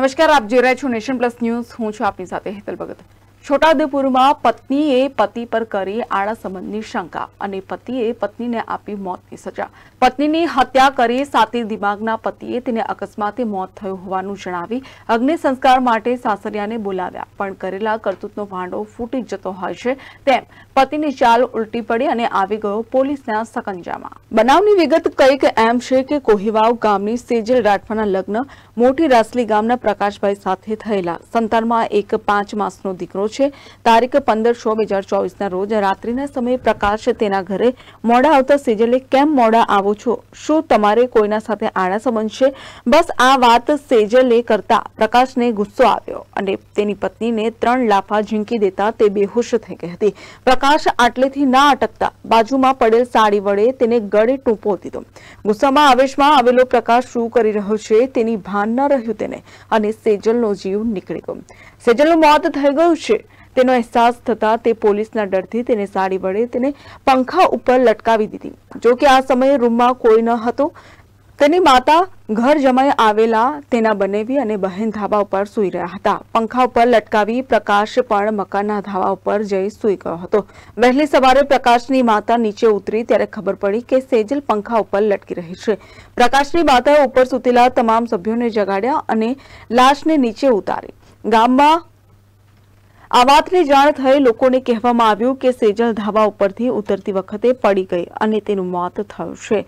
નમસ્કાર આપ જોઈ રહ્યા છો નેશન પ્લસ ન્યૂઝ હું છું આપની સાથે હેતલ ભગત છોટાઉદેપુરમાં પત્નીએ પતિ પર કરી આડા સંબંધની શંકા અને પતિએ પત્નીને આપી મોતની સજા પત્નીની હત્યા કરી સાતી દિમાગના પતિએ તેને અકસ્માતે મોત થયું હોવાનું જણાવી અગ્નિ સંસ્કાર માટે સાસરિયાને બોલાવ્યા પણ કરેલા કરતૂતનો ભાંડો ફૂટી જતો હોય છે તેમ પતિની ચાલ ઉલટી પડી અને આવી ગયો પોલીસના સકંજામાં બનાવની વિગત કંઈક એમ છે કે કોહિવાવ ગામની સેજલ રાઠવાના લગ્ન મોટી રાસલી ગામના પ્રકાશભાઈ સાથે થયેલા સંતાનમાં એક પાંચ માસનો દીકરો છે તારીખ 15 ઓગસ્ટ 2024 ના રોજ રાત્રિના સમયે પ્રકાશ તેના ઘરે મોડા આવતા સેજલે કેમ મોડા આવો છો શું તમારે કોઈના સાથે આણાસમન છે બસ આ વાત સેજલે કરતા પ્રકાશને ગુસ્સો આવ્યો અને તેની પત્નીને 3 લાખા ઝિંકી દેતા તે બેહોશ થઈ કહેતી પ્રકાશ આટલેથી નાટકતા बाजूમાં પડેલ સાડી વળે તેને ગળે ટૂપો દીધો ગુસ્સામાં आवेशમાં આવેલો પ્રકાશ શું કરી રહ્યો છે તેની ભાન ન રહ્યો તેને અને સેજલનો જીવ નીકળી ગયો સેજલનો મોત થઈ ગયું છે તેનો અહેસાસ થતાં તે પોલીસના ડરથી તેને સાડી વડે તેને પંખા ઉપર લટકાવી દીધી જોકે આ સમયે રૂમમાં કોઈ ન હતો તેની માતા ઘર જમાઈ આવેલા તેના બનેવી અને બહેન ધાબા ઉપર સૂઈ રહ્યા હતા પંખા ઉપર લટકાવી પ્રકાશ પણ મકાનના ધાબા ઉપર જઈ સૂઈ ગયો હતો વહેલી સવારે પ્રકાશની માતા નીચે ઉતરી ત્યારે ખબર પડી કે સેજલ પંખા ઉપર લટકી રહી છે પ્રકાશની માતાએ ઉપર સૂતેલા તમામ સભ્યોને જગાડ્યા અને લાશને નીચે ઉતારી ગામમાં આ વાતની જાણ થઈ લોકોને કહેવામાં આવ્યું કે સેજલ ધાબા ઉપરથી ઉતરતી વખતે પડી ગઈ અને તેનું મોત થયું છે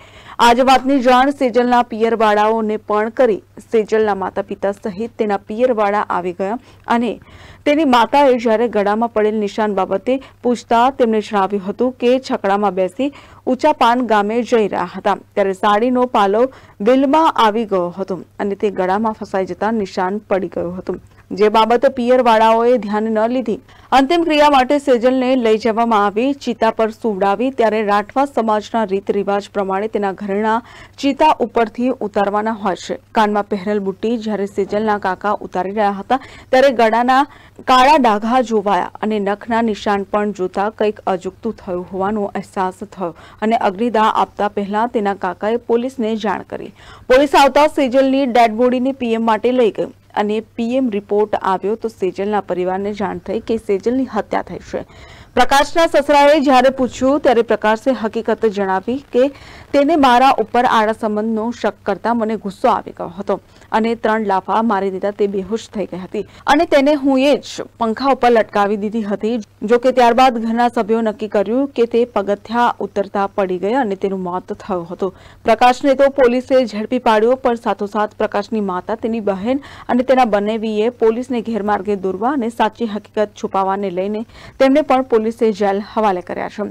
આજ વાતની જાણ સેજલના પિયરવાળાઓને પણ કરી સેજલના માતા પિતા સહિત તેના પિયરવાળા આવી ગયા અને તેની માતાએ જ્યારે ગળામાં પડેલ નિશાન બાબતે પૂછતા તેમણે જણાવ્યું હતું કે છકડામાં બેસી ઊંચાપાન ગામે જઈ રહ્યા હતા ત્યારે સાડીનો પાલો બિલમાં આવી ગયો હતો અને તે ગળામાં ફસાઈ જતા નિશાન પડી ગયું હતું જે બાબતે પિયરવાળાઓએ ધ્યાન ન લીધી અંતિમ ક્રિયા માટે સેજલને લઈ જવામાં આવી ચિતા પર સુવડાવી ત્યારે રાઠવા સમાજના રીત રિવાજ પ્રમાણે તેના ઘરેણા ચિતા ઉપરથી ઉતારવાના હોય છે કાનમાં પહેરેલ બુટ્ટી જ્યારે સેજલના કાકા ઉતારી રહ્યા હતા ત્યારે ગળાના કાળા ડાઘા જોવાયા અને નખના નિશાન પણ જોતા કંઈક અજુકતું થયું હોવાનો અહેસાસ થયો અને અગ્નિદાહ આપતા પહેલા તેના કાકાએ પોલીસને જાણ કરી પોલીસ આવતા સેજલની ડેડ બોડીને પીએમ માટે લઈ ગયું અને પીએમ રિપોર્ટ આવ્યો તો સેજલના પરિવારને જાણ થઈ કે સેજલની હત્યા થઈ છે પ્રકાશના સસરાએ જ્યારે પૂછ્યું ત્યારે પ્રકાશે હકીકત જણાવી કે તેને મારા ઉપર આડા સંબંધનો શક કરતા મને ગુસ્સો આવી ગયો હતો અને ત્રણ લાફા મારી દીધા તે બેહોશ થઈ ગઈ હતી અને તેને હું એ જ પંખા ઉપર લટકાવી દીધી હતી જો કે ત્યારબાદ ઘરના સભ્યો નક્કી કર્યું કે તે પગથિયા ઉતરતા પડી ગયા અને તેનું મોત થયું હતું પ્રકાશને તો પોલીસે ઝડપી પાડ્યો પણ સાથોસાથ પ્રકાશની માતા તેની બહેન અને તેના બંનેવીએ પોલીસને ગેરમાર્ગે દોરવા અને સાચી હકીકત છુપાવવાને લઈને તેમને પણ પોલીસે જેલ હવાલે કર્યા છે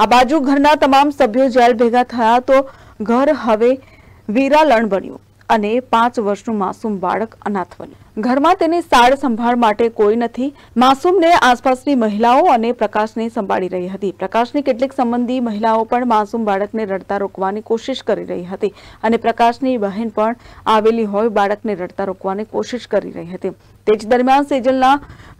આ બાજુ ઘરના તમામ સભ્યો જેલ ભેગા થયા તો ઘર હવે વિરાલણ બન્યું અને પાંચ વર્ષનું માસુમ બાળક અનાથ બન્યું ઘરમાં તેની સાળ સંભાળ માટે કોઈ નથી માસુમને આસપાસની મહિલાઓ અને પ્રકાશને સંભાળી રહી હતી પ્રકાશની કેટલીક સંબંધી મહિલાઓ પણ માસુમ બાળકને રડતા રોકવાની કોશિશ કરી રહી હતી અને પ્રકાશની બહેન પણ આવેલી હોય બાળકને રડતા રોકવાની કોશિશ કરી રહી હતી તે જ દરમિયાન સેજલના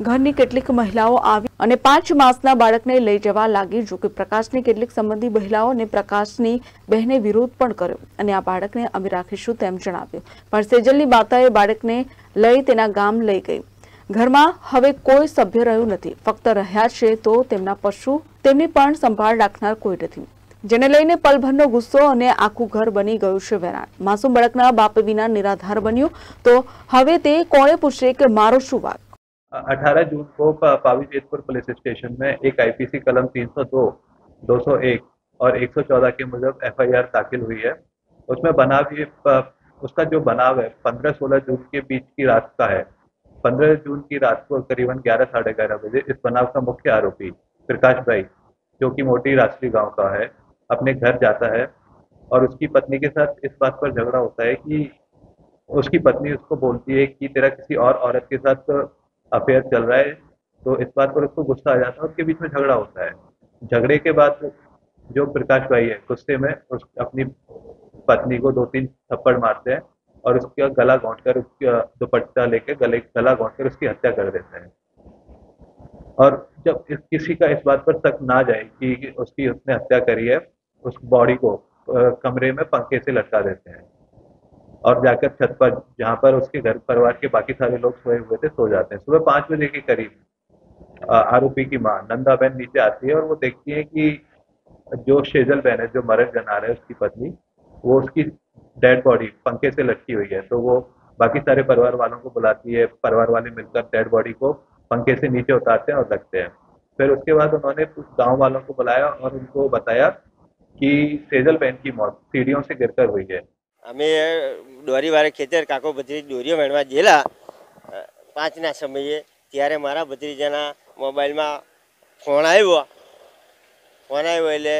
ઘરની કેટલીક મહિલાઓ આવી અને પાંચ માસના બાળકને લઈ જવા લાગી જો કે પ્રકાશની કેટલીક સંબંધી મહિલાઓને પ્રકાશની બહેને વિરોધ પણ કર્યો અને આ બાળકને અમે રાખીશું તેમ જણાવ્યું પણ સેજલની માતાએ બાળકને લેઈ તેના ગામ લઈ ગઈ ઘર માં હવે કોઈ સભ્ય રહ્યો નથી ફક્ત રહ્યા છે તો તેમનું પશુ તેમને પણ સંભાળ રાખનાર કોઈ નથી જેને લઈને પલભનનો ગુસ્સો અને આખું ઘર બની ગયું છે વરા માસૂમ બડકના બાપ વિના નિરાધાર બન્યો તો હવે તે કોણે પુછે કે મારો શું વાક 18 જૂન કો પાવિપદ પર પોલીસ સ્ટેશન મે એક आईपीसी कलम 302 201 ઓર 114 કે મુજબ એફઆઈઆર दाखल ہوئی હે ઉસમે બનાવી उसका जो बनाव है पंद्रह सोलह जून के बीच की रात का है पंद्रह जून की रात को करीबन ग्यारह साढ़े ग्यारह बजे इस बनाव का मुख्य आरोपी प्रकाश भाई जो कि मोटी राष्ट्रीय गांव का है अपने घर जाता है और उसकी पत्नी के साथ इस बात पर झगड़ा होता है कि उसकी पत्नी उसको बोलती है कि तेरा किसी और औरत के साथ अफेयर चल रहा है तो इस बात पर उसको गुस्सा आ जाता है उसके बीच में झगड़ा होता है झगड़े के बाद जो प्रकाश भाई है गुस्से में उस अपनी पत्नी को दो तीन थप्पड़ मारते हैं और उसका गला घोंट कर उसका दुपट्टा लेके गले गला घोंट कर उसकी हत्या कर देते हैं और जब इस किसी का इस बात पर तक ना जाए कि उसकी उसने हत्या करी है उस बॉडी को कमरे में पंखे से लटका देते हैं और जाकर छत पर जहाँ पर उसके घर परिवार के बाकी सारे लोग सोए हुए थे सो जाते हैं सुबह पाँच बजे के करीब आरोपी की माँ नंदा बहन नीचे आती है और वो देखती है कि जो शेजल बहन है जो जना जनार है उसकी पत्नी वो उसकी डेड बॉडी पंखे से लटकी हुई है तो वो बाकी सारे परिवार वालों को बुलाती है परिवार वाले मिलकर डेड बॉडी को पंखे से नीचे उतारते हैं और रखते हैं फिर उसके बाद उन्होंने उस गांव वालों को बुलाया और उनको बताया कि सेजल बहन की मौत सीढ़ियों से गिरकर हुई है हमें અમે દોરી વારે ખેતર કાકો ભત્રીજ દોરીઓ વેણવા ગયેલા પાંચના સમયે ત્યારે મારા ભત્રીજાના मोबाइल में फोन ફોન फोन એટલે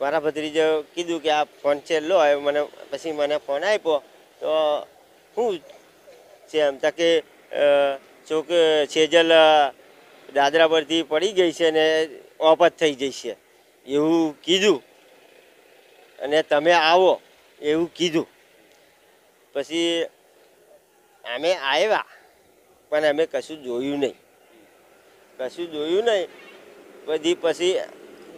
મારા ભત્રીજે કીધું કે આ ફોન છે લો મને પછી મને ફોન આપ્યો તો હું છે એમ તકે ચોક સેજલ દાદરા પરથી પડી ગઈ છે ને ઓફ થઈ ગઈ છે એવું કીધું અને તમે આવો એવું કીધું પછી અમે આવ્યા પણ અમે કશું જોયું નહીં કશું જોયું નહીં બધી પછી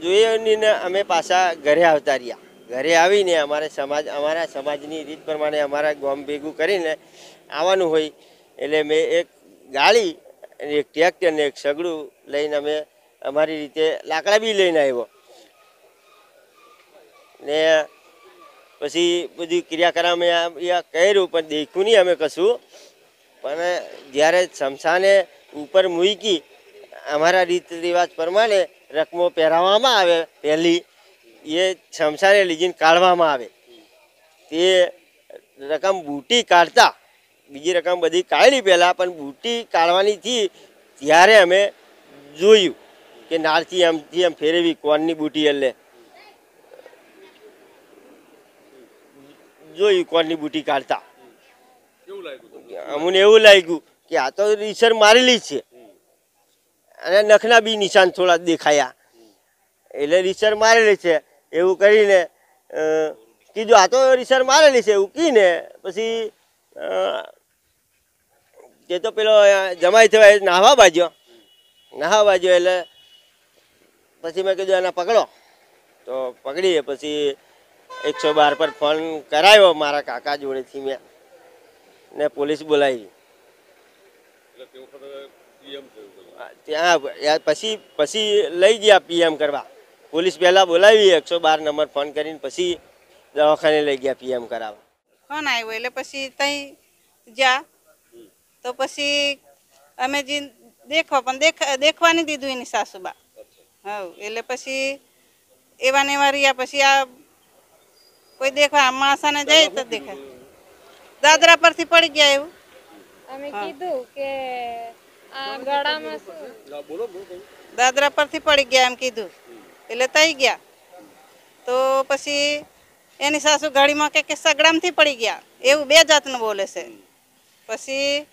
જોઈને અમે પાછા ઘરે આવતા રહ્યા ઘરે આવીને અમારે સમાજ અમારા સમાજની રીત પ્રમાણે અમારા ગોમ ભેગું કરીને આવવાનું હોય એટલે મેં એક ગાળી અને એક ટ્રેક્ટર ને એક સગડું લઈને અમે અમારી રીતે લાકડા બી લઈને આવ્યો ને પછી બધી ક્રિયાક્રમ કર્યું પણ દેખ્યું નહીં અમે કશું પણ જ્યારે શમશાને ઉપર મૂકી અમારા રીત રિવાજ પ્રમાણે રકમો પહેરાવવામાં આવે પહેલી એ શમશાને લીજીને કાઢવામાં આવે તે રકમ બૂટી કાઢતા બીજી રકમ બધી કાઢી પહેલાં પણ બૂટી કાઢવાની થી ત્યારે અમે જોયું કે નાળથી આમથી આમ ફેરવી કોનની બૂટી એટલે જોયું કોનની બૂટી કાઢતા અમને એવું લાગ્યું કે આ તો રીસર મારેલી છે અને નખના બી નિશાન થોડા દેખાયા એટલે રિસર મારેલી છે એવું કરીને કીધું આ તો રિસર મારેલી છે એવું કીને પછી જે તો પેલો જમાઈ થવાય નાહવા બાજ્યો નાહવા બાજ્યો એટલે પછી મેં કીધું એને પકડો તો પકડીએ પછી એકસો બાર પર ફોન કરાવ્યો મારા કાકા જોડેથી મેં ને પોલીસ બોલાવી ત્યાં પછી પછી લઈ ગયા પીએમ કરવા પોલીસ પહેલાં બોલાવી એકસો બાર નંબર ફોન કરીને પછી દવાખાને લઈ ગયા પીએમ કરાવવા ફોન આવ્યો એટલે પછી ત્યાં જ્યાં તો પછી અમે જે દેખવા પણ દેખવા નહીં દીધું એની સાસુબા હવ એટલે પછી એવા ને એવા રહ્યા પછી આ કોઈ દેખવા માણસાને જાય તો દેખાય દાદરા પરથી પડી ગયા એવું અમે કીધું કે ગળામાં દાદરા પરથી પડી ગયા એમ કીધું એટલે તઈ ગયા તો પછી એની સાસુ ગાડીમાં કે સગડામથી પડી ગયા એવું બે જાતનું બોલે છે પછી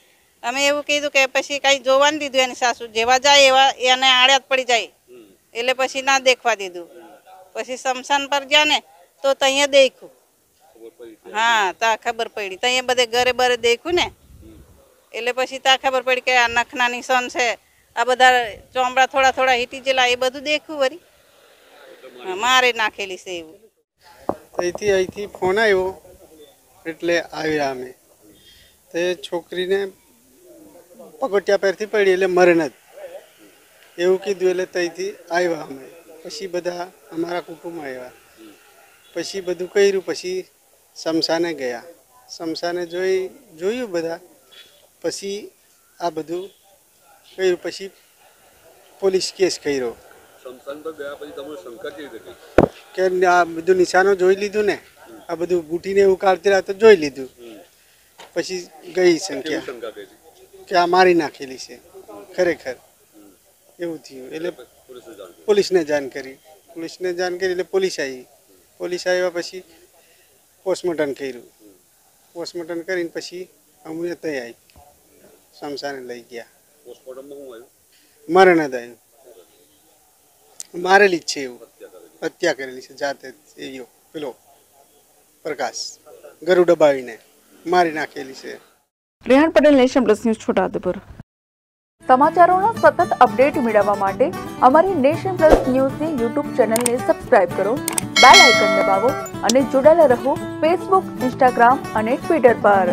અમે એવું કીધું કે પછી કઈ જોવાનું દીધું એની સાસુ જેવા જાય એવા એને આડ્યાત પડી જાય એટલે પછી ના દેખવા દીધું પછી સમસાન પર ગયા ને તો ત્યાં દેખ્યું હા તા ખબર પડી ત્યાં બધે ઘરે બરે દેખ્યું ને એટલે પછી તા ખબર પડી કે આ નખના નિશાન છે આ બધા ચોમડા થોડા થોડા હીટી જેલા એ બધું દેખ્યું વરી મારે નાખેલી છે એવું અહીંથી અહીંથી ફોન આવ્યો એટલે આવ્યા અમે તે છોકરીને પગોટિયા પેરથી પડી એટલે મરણ જ એવું કીધું એટલે ત્યાંથી આવ્યા અમે પછી બધા અમારા કુટુંબ આવ્યા પછી બધું કર્યું પછી શમશાને ગયા શમશાને જોઈ જોયું બધા પછી આ બધું કર્યું પછી પોલીસ કેસ કર્યો કે આ બધું નિશાનો જોઈ લીધું ને આ બધું બુટીને એવું કાઢતી તો જોઈ લીધું પછી ગઈ સંખ્યા કે આ મારી નાખેલી છે ખરેખર એવું થયું એટલે પોલીસને જાણ કરી પોલીસને જાણ કરી એટલે પોલીસ આવી પોલીસ આવ્યા પછી પોસ્ટમોર્ટમ કર્યું પોસ્ટમોર્ટમ કરીને પછી અમને તૈયાર સમસાને લઈ ગયા મરણ જ મારેલી જ છે એવું હત્યા કરેલી છે જાતે પેલો પ્રકાશ ગરુ ડબાવીને મારી નાખેલી છે Rehan Patel nation plus news Chhota Udepur સમાચારોનો સતત અપડેટ મેળવવા માટે અમારી નેશન પ્લસ ન્યૂઝની યુટ્યુબ ચેનલને સબસ્ક્રાઇબ કરો બેલ આઇકન દબાવો અને જોડાયેલા રહો ફેસબુક ઇન્સ્ટાગ્રામ અને ટ્વિટર પર